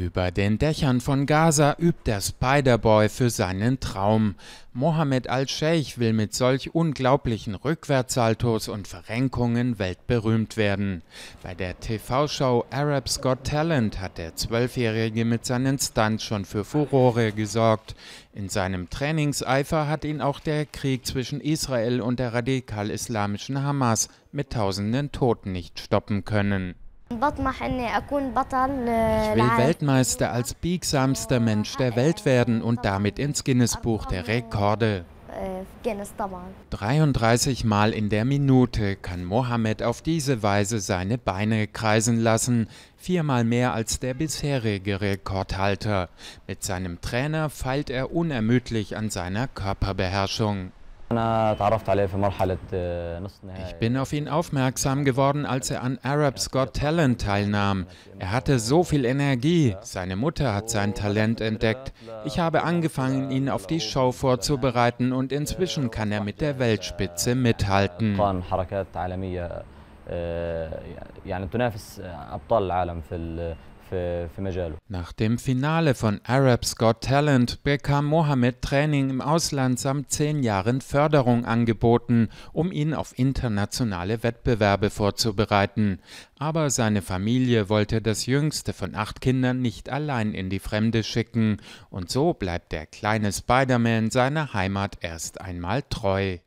Über den Dächern von Gaza übt der Spider-Boy für seinen Traum. Mohammed al-Sheikh will mit solch unglaublichen Rückwärtssaltos und Verrenkungen weltberühmt werden. Bei der TV-Show Arab's Got Talent hat der Zwölfjährige mit seinen Stunts schon für Furore gesorgt. In seinem Trainingseifer hat ihn auch der Krieg zwischen Israel und der radikal-islamischen Hamas mit tausenden Toten nicht stoppen können. Ich will Weltmeister als biegsamster Mensch der Welt werden und damit ins Guinness-Buch der Rekorde. 33 äh, Mal in der Minute kann Mohammed auf diese Weise seine Beine kreisen lassen, viermal mehr als der bisherige Rekordhalter. Mit seinem Trainer feilt er unermüdlich an seiner Körperbeherrschung. Ich bin auf ihn aufmerksam geworden, als er an Arabs Got Talent teilnahm. Er hatte so viel Energie. Seine Mutter hat sein Talent entdeckt. Ich habe angefangen, ihn auf die Show vorzubereiten und inzwischen kann er mit der Weltspitze mithalten. يعني تنافس ابطال العالم في nach dem Finale von Arabs Got Talent bekam Mohammed Training im Ausland samt zehn Jahren Förderung angeboten, um ihn auf internationale Wettbewerbe vorzubereiten. Aber seine Familie wollte das jüngste von acht Kindern nicht allein in die Fremde schicken, und so bleibt der kleine Spider-Man seiner Heimat erst einmal treu.